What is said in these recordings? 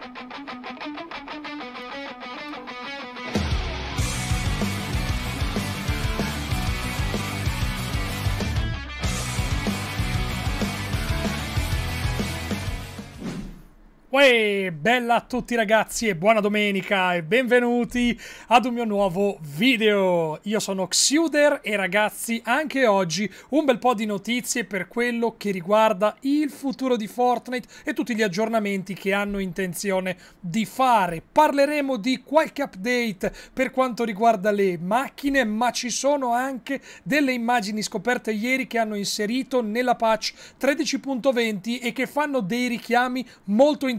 フフフフフ。Uè, bella a tutti ragazzi e buona domenica e benvenuti ad un mio nuovo video. Io sono Xuder e ragazzi anche oggi un bel po' di notizie per quello che riguarda il futuro di Fortnite e tutti gli aggiornamenti che hanno intenzione di fare. Parleremo di qualche update per quanto riguarda le macchine ma ci sono anche delle immagini scoperte ieri che hanno inserito nella patch 13.20 e che fanno dei richiami molto interessanti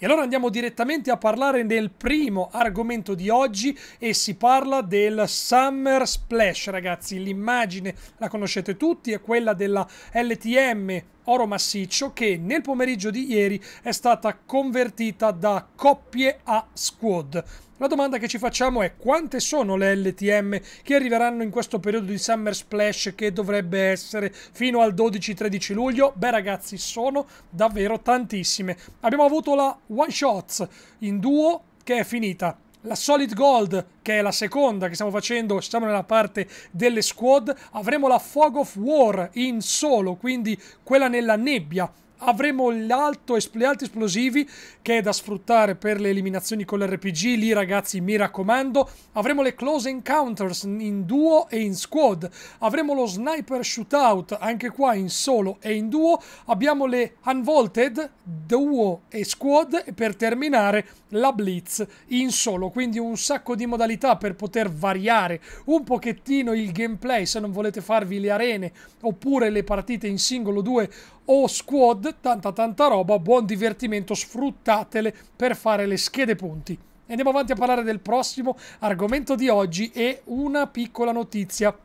E allora andiamo direttamente a parlare del primo argomento di oggi e si parla del Summer Splash, ragazzi. L'immagine la conoscete tutti, è quella della LTM oro massiccio che nel pomeriggio di ieri è stata convertita da coppie a squad. La domanda che ci facciamo è quante sono le LTM che arriveranno in questo periodo di Summer Splash che dovrebbe essere fino al 12-13 luglio? Beh ragazzi, sono davvero tantissime. Abbiamo avuto la One Shots in duo che è finita la Solid Gold, che è la seconda che stiamo facendo, siamo nella parte delle squad, avremo la Fog of War in solo, quindi quella nella nebbia avremo gli, alto, alti esplosivi che è da sfruttare per le eliminazioni con l'RPG. Lì, ragazzi, mi raccomando. Avremo le close encounters in duo e in squad. Avremo lo sniper shootout anche qua in solo e in duo. Abbiamo le unvolted, duo e squad. E per terminare, la blitz in solo. Quindi un sacco di modalità per poter variare un pochettino il gameplay se non volete farvi le arene oppure le partite in singolo 2 o squad, tanta tanta roba, buon divertimento, sfruttatele per fare le schede punti. Andiamo avanti a parlare del prossimo argomento di oggi e una piccola notizia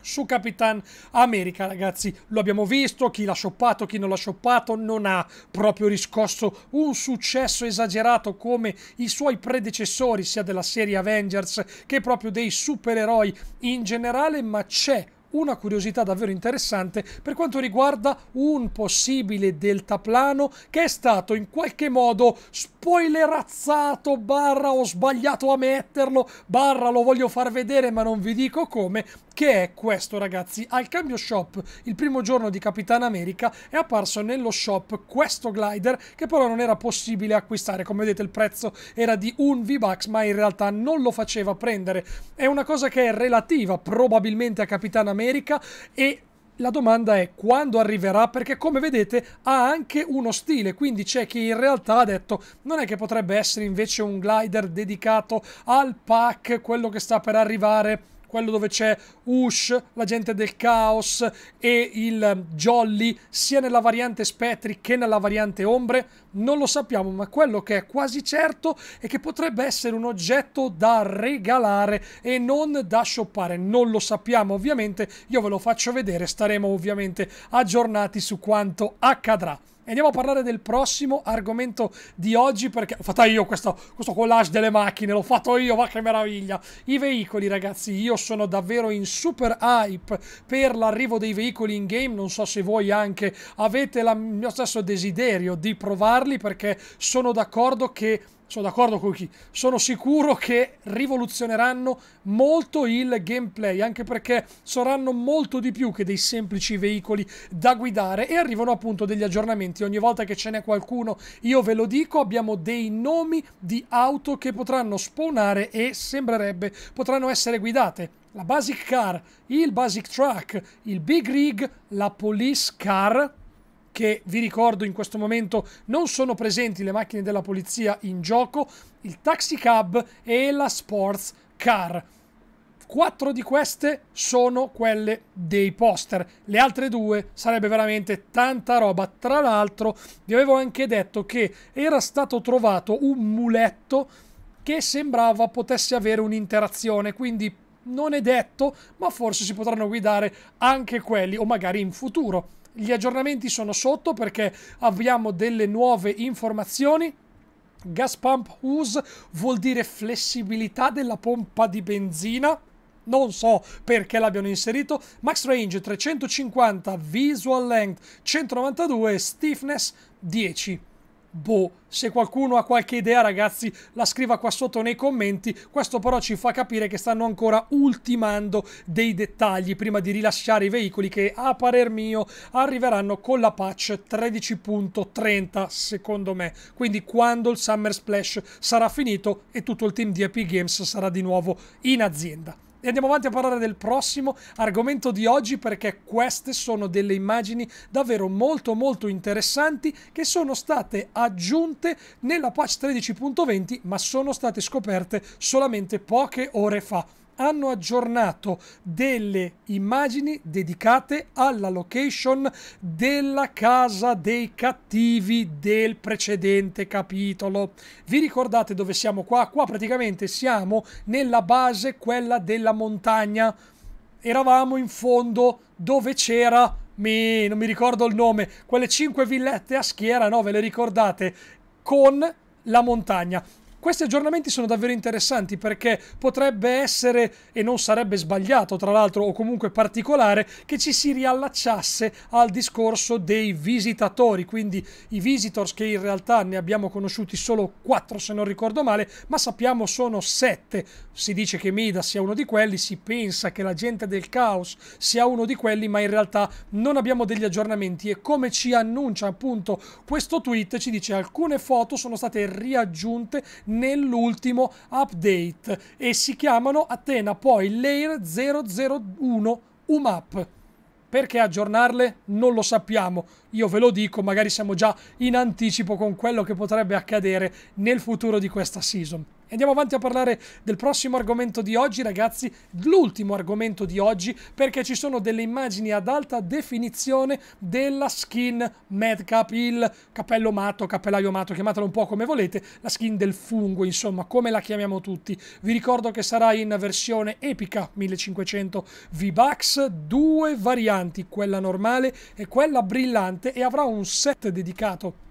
su Capitan America, ragazzi. Lo abbiamo visto, chi l'ha shoppato, chi non l'ha shoppato, non ha proprio riscosso un successo esagerato come i suoi predecessori, sia della serie Avengers che proprio dei supereroi in generale, ma c'è una curiosità davvero interessante per quanto riguarda un possibile deltaplano che è stato in qualche modo spoilerazzato barra ho sbagliato a metterlo barra lo voglio far vedere ma non vi dico come che è questo ragazzi. Al cambio shop, il primo giorno di Capitan America, è apparso nello shop questo glider che però non era possibile acquistare. Come vedete il prezzo era di un V-Bucks ma in realtà non lo faceva prendere. È una cosa che è relativa probabilmente a Capitan America e la domanda è quando arriverà perché come vedete ha anche uno stile, quindi c'è chi in realtà ha detto non è che potrebbe essere invece un glider dedicato al pack, quello che sta per arrivare quello dove c'è Ush, l'agente del caos e il ehm, Jolly, sia nella variante spettri che nella variante ombre, non lo sappiamo, ma quello che è quasi certo è che potrebbe essere un oggetto da regalare e non da shoppare. Non lo sappiamo ovviamente, io ve lo faccio vedere, staremo ovviamente aggiornati su quanto accadrà. E andiamo a parlare del prossimo argomento di oggi perché ho fatto io questo, questo, collage delle macchine, l'ho fatto io, ma che meraviglia! I veicoli ragazzi, io sono davvero in super hype per l'arrivo dei veicoli in game, non so se voi anche avete la, il mio stesso desiderio di provarli perché sono d'accordo che sono d'accordo con chi. Sono sicuro che rivoluzioneranno molto il gameplay, anche perché saranno molto di più che dei semplici veicoli da guidare e arrivano appunto degli aggiornamenti. Ogni volta che ce n'è qualcuno, io ve lo dico, abbiamo dei nomi di auto che potranno spawnare e sembrerebbe potranno essere guidate. La Basic Car, il Basic Truck, il Big Rig, la Police Car che vi ricordo in questo momento non sono presenti le macchine della polizia in gioco, il taxicab e la sports car. Quattro di queste sono quelle dei poster, le altre due sarebbe veramente tanta roba. Tra l'altro vi avevo anche detto che era stato trovato un muletto che sembrava potesse avere un'interazione, quindi non è detto, ma forse si potranno guidare anche quelli o magari in futuro gli aggiornamenti sono sotto perché abbiamo delle nuove informazioni. Gas pump use vuol dire flessibilità della pompa di benzina. Non so perché l'abbiano inserito. Max range 350, visual length 192, stiffness 10. Boh, se qualcuno ha qualche idea ragazzi la scriva qua sotto nei commenti, questo però ci fa capire che stanno ancora ultimando dei dettagli prima di rilasciare i veicoli che a parer mio arriveranno con la patch 13.30 secondo me, quindi quando il Summer Splash sarà finito e tutto il team di Epic Games sarà di nuovo in azienda. E andiamo avanti a parlare del prossimo argomento di oggi perché queste sono delle immagini davvero molto molto interessanti che sono state aggiunte nella patch 13.20 ma sono state scoperte solamente poche ore fa hanno aggiornato delle immagini dedicate alla location della casa dei cattivi del precedente capitolo. Vi ricordate dove siamo qua? Qua praticamente siamo nella base, quella della montagna. Eravamo in fondo dove c'era, mi, non mi ricordo il nome, quelle cinque villette a schiera, no? Ve le ricordate? Con la montagna. Questi aggiornamenti sono davvero interessanti perché potrebbe essere, e non sarebbe sbagliato tra l'altro, o comunque particolare, che ci si riallacciasse al discorso dei visitatori, quindi i visitors che in realtà ne abbiamo conosciuti solo 4 se non ricordo male, ma sappiamo sono 7. Si dice che Mida sia uno di quelli, si pensa che la gente del caos sia uno di quelli, ma in realtà non abbiamo degli aggiornamenti e come ci annuncia appunto questo tweet ci dice alcune foto sono state riaggiunte nell'ultimo update e si chiamano Atena poi Layer 001 UMAP. Perché aggiornarle? Non lo sappiamo. Io ve lo dico, magari siamo già in anticipo con quello che potrebbe accadere nel futuro di questa season. Andiamo avanti a parlare del prossimo argomento di oggi, ragazzi, l'ultimo argomento di oggi, perché ci sono delle immagini ad alta definizione della skin Madcap, il cappello matto, cappellaio matto, chiamatelo un po' come volete, la skin del fungo, insomma, come la chiamiamo tutti. Vi ricordo che sarà in versione epica 1500 V-Bucks, due varianti, quella normale e quella brillante, e avrà un set dedicato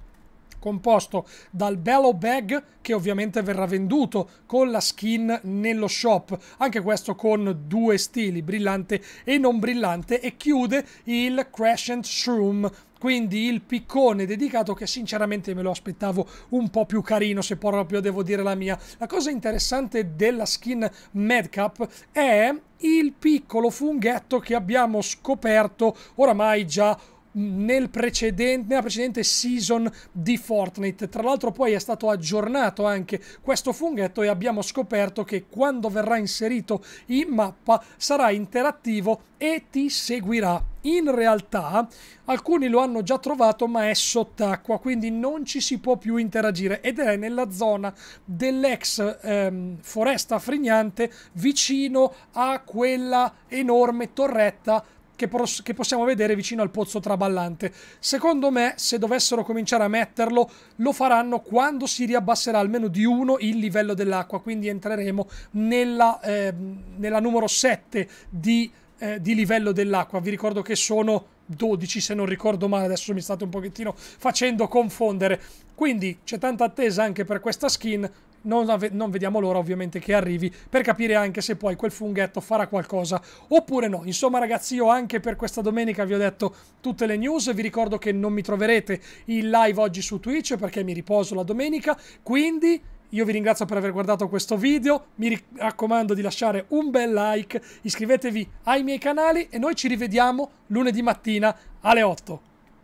composto dal Bello Bag che ovviamente verrà venduto con la skin nello shop, anche questo con due stili, brillante e non brillante e chiude il Crescent Shroom quindi il piccone dedicato che sinceramente me lo aspettavo un po' più carino se proprio devo dire la mia. La cosa interessante della skin Madcap è il piccolo funghetto che abbiamo scoperto oramai già nel precedente, nella precedente season di Fortnite. Tra l'altro poi è stato aggiornato anche questo funghetto e abbiamo scoperto che quando verrà inserito in mappa sarà interattivo e ti seguirà. In realtà alcuni lo hanno già trovato ma è sott'acqua, quindi non ci si può più interagire ed è nella zona dell'ex ehm, foresta frignante vicino a quella enorme torretta che, che, possiamo vedere vicino al pozzo traballante. Secondo me, se dovessero cominciare a metterlo, lo faranno quando si riabbasserà almeno di uno il livello dell'acqua, quindi entreremo nella, eh, nella numero 7 di, eh, di livello dell'acqua. Vi ricordo che sono 12 se non ricordo male, adesso mi state un pochettino facendo confondere. Quindi c'è tanta attesa anche per questa skin, non, ave- non vediamo l'ora ovviamente che arrivi per capire anche se poi quel funghetto farà qualcosa oppure no. Insomma ragazzi io anche per questa domenica vi ho detto tutte le news, vi ricordo che non mi troverete in live oggi su Twitch perché mi riposo la domenica, quindi... Io vi ringrazio per aver guardato questo video, mi raccomando di lasciare un bel like, iscrivetevi ai miei canali e noi ci rivediamo lunedì mattina alle 8.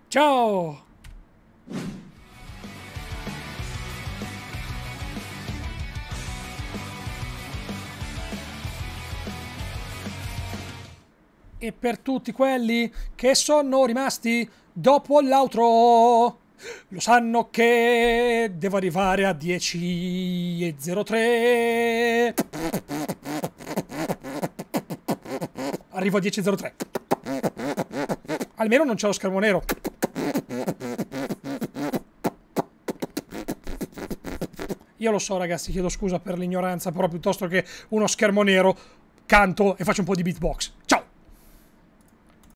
Ciao! E per tutti quelli che sono rimasti dopo l'altro, lo sanno che devo arrivare a 10.03. Arrivo a 10.03. Almeno non c'è lo schermo nero. Io lo so ragazzi, chiedo scusa per l'ignoranza, però piuttosto che uno schermo nero canto e faccio un po' di beatbox.